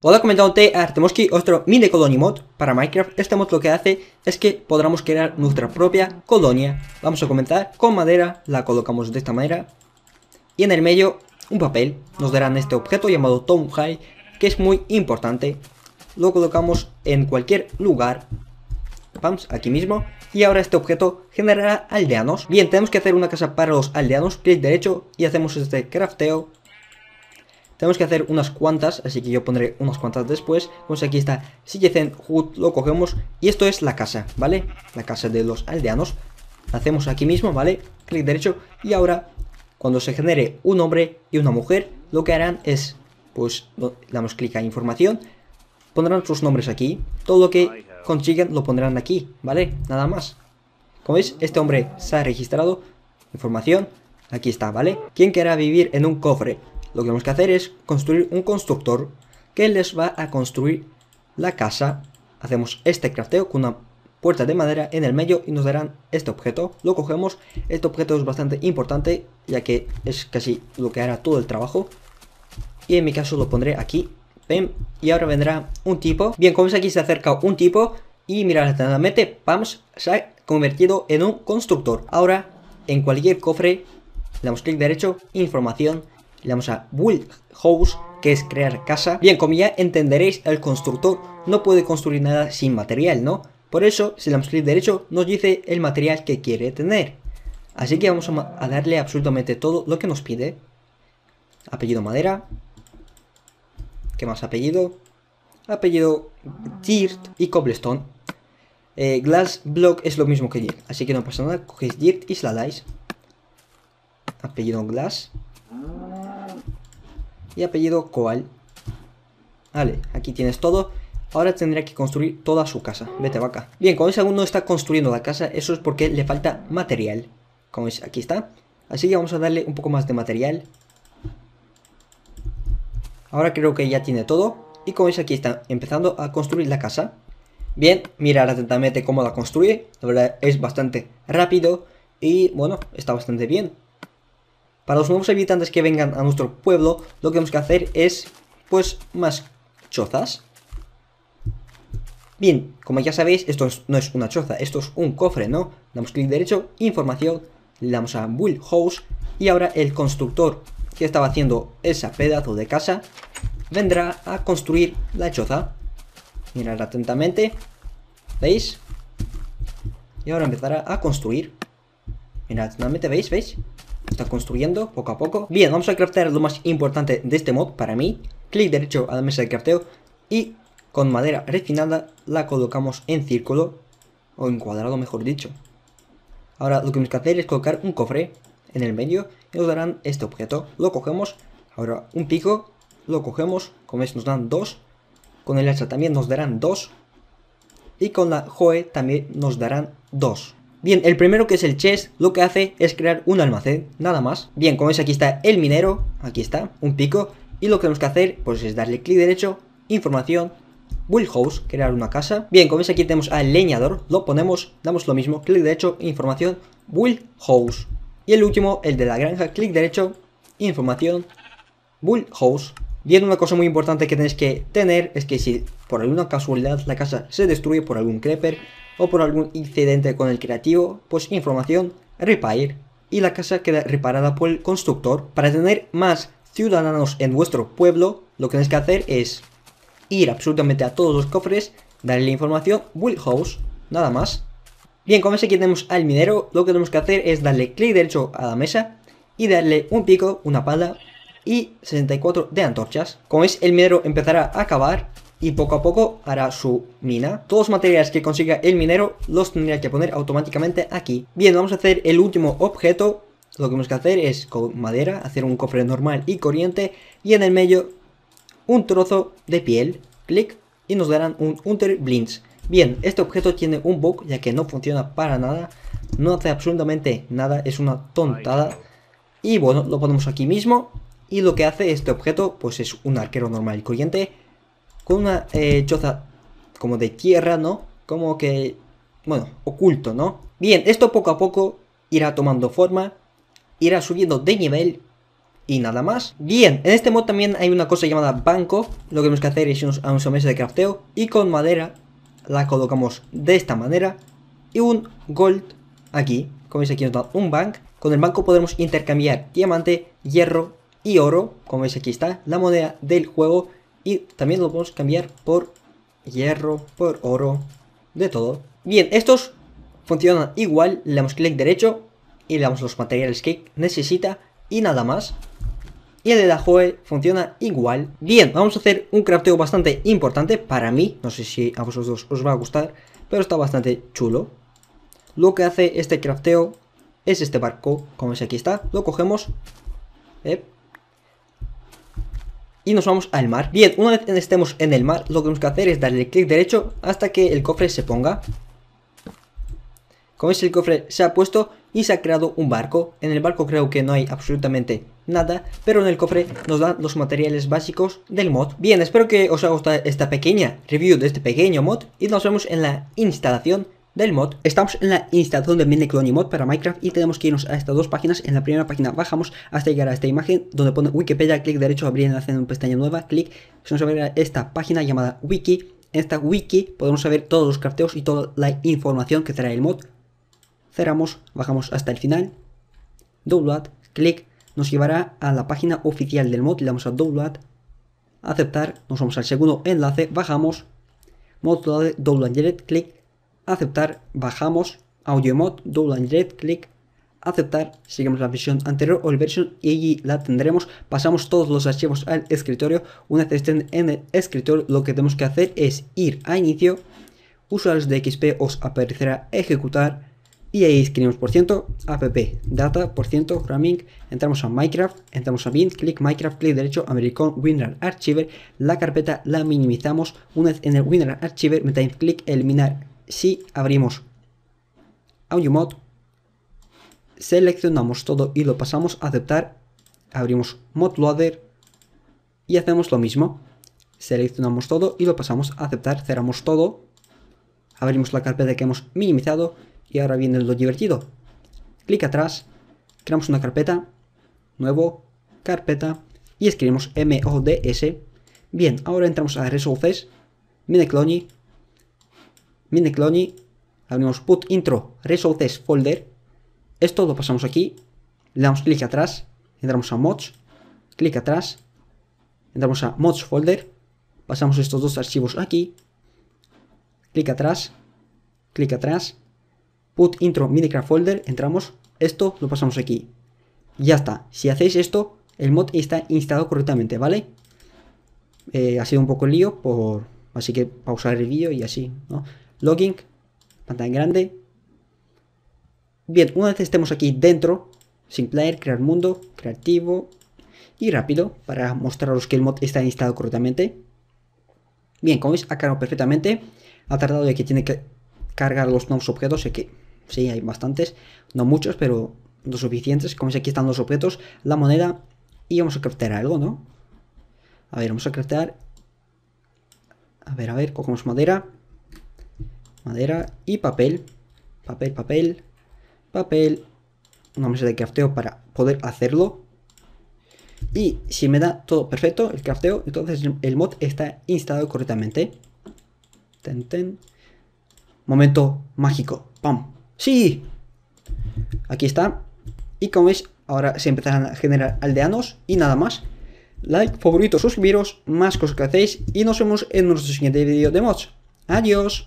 Hola un T, aquí otro mini colony mod para Minecraft. Este mod lo que hace es que podamos crear nuestra propia colonia. Vamos a comenzar con madera, la colocamos de esta manera. Y en el medio, un papel. Nos darán este objeto llamado Tom High, que es muy importante. Lo colocamos en cualquier lugar. Vamos, aquí mismo. Y ahora este objeto generará aldeanos. Bien, tenemos que hacer una casa para los aldeanos. Clic derecho y hacemos este crafteo tenemos que hacer unas cuantas, así que yo pondré unas cuantas después. Pues aquí está si hood, lo cogemos. Y esto es la casa, ¿vale? La casa de los aldeanos. hacemos aquí mismo, ¿vale? Clic derecho. Y ahora, cuando se genere un hombre y una mujer, lo que harán es, pues, damos clic a información. Pondrán sus nombres aquí. Todo lo que consigan lo pondrán aquí, ¿vale? Nada más. Como veis, este hombre se ha registrado. Información. Aquí está, ¿vale? ¿Quién querrá vivir en un cofre? lo que tenemos que hacer es construir un constructor que les va a construir la casa. Hacemos este crafteo con una puerta de madera en el medio y nos darán este objeto. Lo cogemos, este objeto es bastante importante ya que es casi lo que hará todo el trabajo. Y en mi caso lo pondré aquí, y ahora vendrá un tipo. Bien, como veis aquí se acerca un tipo y mirad atentamente, PAMS se ha convertido en un constructor. Ahora, en cualquier cofre, damos clic derecho, información, le damos a build house, que es crear casa. Bien, como ya entenderéis, el constructor no puede construir nada sin material, ¿no? Por eso, si le damos clic derecho, nos dice el material que quiere tener. Así que vamos a, darle absolutamente todo lo que nos pide. Apellido madera. ¿Qué más apellido? Apellido dirt y cobblestone. Eh, glass block es lo mismo que dirt, así que no pasa nada. Cogéis dirt y se la dais. Apellido glass y apellido Coal. Vale, aquí tienes todo. Ahora tendría que construir toda su casa. Vete, vaca. Bien, veis, aún no está construyendo la casa, eso es porque le falta material. Como es, aquí está. Así que vamos a darle un poco más de material. Ahora creo que ya tiene todo. Y como es aquí está empezando a construir la casa. Bien, mirar atentamente cómo la construye. La verdad es bastante rápido. Y bueno, está bastante bien. Para los nuevos habitantes que vengan a nuestro pueblo, lo que tenemos que hacer es, pues, más chozas. Bien, como ya sabéis, esto no es una choza, esto es un cofre, ¿no? Damos clic derecho, información, le damos a Build House y ahora el constructor que estaba haciendo esa pedazo de casa vendrá a construir la choza. Mirar atentamente, ¿veis? Y ahora empezará a construir. Mirad, atentamente, ¿veis? ¿Veis? está construyendo poco a poco. Bien, vamos a craftear lo más importante de este mod para mí. Clic derecho a la mesa de crafteo y con madera refinada la colocamos en círculo o en cuadrado mejor dicho. Ahora lo que tenemos que hacer es colocar un cofre en el medio y nos darán este objeto. Lo cogemos, ahora un pico, lo cogemos, con esto nos dan dos, con el hacha también nos darán dos y con la Joe también nos darán dos. Bien, el primero que es el chest, lo que hace es crear un almacén, nada más. Bien, como veis aquí está el minero, aquí está, un pico, y lo que tenemos que hacer pues es darle clic derecho, información, build house, crear una casa. Bien, como veis aquí tenemos al leñador, lo ponemos, damos lo mismo, clic derecho, información, build house. Y el último, el de la granja, clic derecho, información, build house. Bien, una cosa muy importante que tenéis que tener es que si por alguna casualidad la casa se destruye por algún creeper o por algún incidente con el creativo, pues información, repair y la casa queda reparada por el constructor. Para tener más ciudadanos en vuestro pueblo, lo que tenéis que hacer es ir absolutamente a todos los cofres, darle la información, build house, nada más. Bien, como es aquí tenemos al minero, lo que tenemos que hacer es darle clic derecho a la mesa y darle un pico, una pala y 64 de antorchas. Como veis, el minero empezará a acabar. y poco a poco hará su mina. Todos los materiales que consiga el minero los tendría que poner automáticamente aquí. Bien, vamos a hacer el último objeto. Lo que tenemos que hacer es con madera, hacer un cofre normal y corriente y en el medio un trozo de piel. Clic y nos darán un Hunter Blinds. Bien, este objeto tiene un bug ya que no funciona para nada. No hace absolutamente nada, es una tontada. Y bueno, lo ponemos aquí mismo y lo que hace este objeto, pues es un arquero normal y corriente, con una eh, choza como de tierra, ¿no? Como que, bueno, oculto, ¿no? Bien, esto poco a poco irá tomando forma, irá subiendo de nivel y nada más. Bien, en este mod también hay una cosa llamada banco, lo que tenemos que hacer es irnos a un mesa de crafteo y con madera la colocamos de esta manera y un gold aquí, como veis aquí nos da un bank. Con el banco podemos intercambiar diamante, hierro y oro, como veis aquí está, la moneda del juego y también lo podemos cambiar por hierro, por oro, de todo. Bien, estos funcionan igual, le damos clic derecho y le damos los materiales que necesita y nada más. Y el de la Joe funciona igual. Bien, vamos a hacer un crafteo bastante importante para mí. No sé si a vosotros os va a gustar, pero está bastante chulo. Lo que hace este crafteo es este barco, como veis aquí está. Lo cogemos y nos vamos al mar. Bien, una vez estemos en el mar, lo que tenemos que hacer es darle clic derecho hasta que el cofre se ponga. Como veis el cofre se ha puesto y se ha creado un barco. En el barco creo que no hay absolutamente nada, pero en el cofre nos dan los materiales básicos del mod. Bien, espero que os haya gustado esta pequeña review de este pequeño mod y nos vemos en la instalación del mod, estamos en la instalación Clone y mod para Minecraft y tenemos que irnos a estas dos páginas. En la primera página bajamos hasta llegar a esta imagen donde pone Wikipedia, clic derecho, abrir enlace en una pestaña nueva, clic, se nos abrirá esta página llamada Wiki. En esta wiki podemos saber todos los carteos y toda la información que trae el mod. Cerramos, bajamos hasta el final, download, clic, nos llevará a la página oficial del mod, le damos a download, aceptar, nos vamos al segundo enlace, bajamos, mod download direct, clic, aceptar, bajamos AudioMod, double and red, click, aceptar, seguimos la versión anterior o el versión y allí la tendremos, pasamos todos los archivos al escritorio, una vez estén en el escritorio lo que tenemos que hacer es ir a inicio, usuarios de XP os aparecerá ejecutar y ahí escribimos por ciento, app, data, por ciento, framing, entramos a Minecraft, entramos a bin, clic Minecraft, clic derecho, American WinRAR Archiver, la carpeta la minimizamos, una vez en el WinRAR Archiver, metáis clic eliminar si abrimos Mod seleccionamos todo y lo pasamos a aceptar, abrimos Loader y hacemos lo mismo. Seleccionamos todo y lo pasamos a aceptar, cerramos todo, abrimos la carpeta que hemos minimizado y ahora viene lo divertido. Clic atrás, creamos una carpeta, nuevo, carpeta y escribimos MODS. Bien, ahora entramos a Resources, Minecloni miniclony, abrimos put intro resources folder, esto lo pasamos aquí, le damos clic atrás, entramos a mods, clic atrás, entramos a mods folder, pasamos estos dos archivos aquí, clic atrás, clic atrás, put intro MiniCraft folder, entramos, esto lo pasamos aquí. Ya está, si hacéis esto, el mod está instalado correctamente, ¿vale? Eh, ha sido un poco lío, por así que pausar el vídeo y así, ¿no? Logging pantalla grande. Bien, una vez estemos aquí dentro, sin player, crear mundo, creativo y rápido para mostraros que el mod está instalado correctamente. Bien, como veis, ha cargado perfectamente. Ha tardado de que tiene que cargar los nuevos objetos, sé que sí, hay bastantes, no muchos, pero los suficientes. Como veis, aquí están los objetos, la moneda y vamos a craftear algo, ¿no? A ver, vamos a craftear. A ver, a ver, cogemos madera madera y papel, papel, papel, papel, una mesa de crafteo para poder hacerlo. Y si me da todo perfecto, el crafteo, entonces el mod está instalado correctamente. Ten, Momento mágico. ¡Pam! ¡Sí! Aquí está. Y como veis, ahora se empezarán a generar aldeanos y nada más. Like, favorito, suscribiros, más cosas que hacéis y nos vemos en nuestro siguiente vídeo de mods. ¡Adiós!